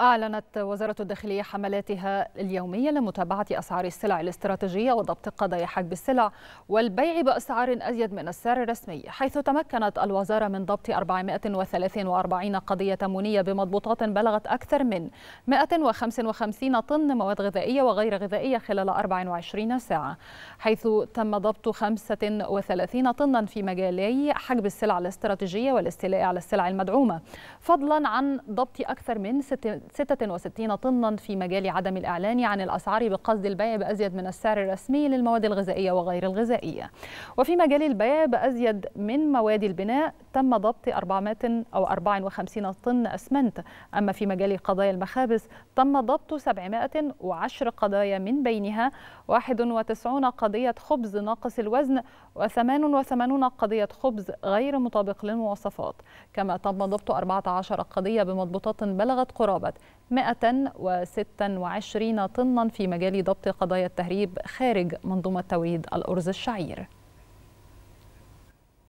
أعلنت وزارة الداخلية حملاتها اليومية لمتابعة أسعار السلع الاستراتيجية وضبط قضايا حجب السلع والبيع بأسعار أزيد من السعر الرسمي حيث تمكنت الوزارة من ضبط 443 قضية تمونية بمضبوطات بلغت أكثر من 155 طن مواد غذائية وغير غذائية خلال 24 ساعة حيث تم ضبط 35 طنا في مجالي حجب السلع الاستراتيجية والاستيلاء على السلع المدعومة فضلا عن ضبط أكثر من 6 66 طنا في مجال عدم الإعلان عن الأسعار بقصد البيع بأزيد من السعر الرسمي للمواد الغذائية وغير الغذائية وفي مجال البيع بأزيد من مواد البناء تم ضبط 400 أو 54 طن أسمنت أما في مجال قضايا المخابز تم ضبط 710 قضايا من بينها 91 قضية خبز ناقص الوزن و88 قضية خبز غير مطابق للمواصفات كما تم ضبط 14 قضية بمضبوطات بلغت قرابة 126 طنا في مجال ضبط قضايا التهريب خارج منظومة توريد الأرز الشعير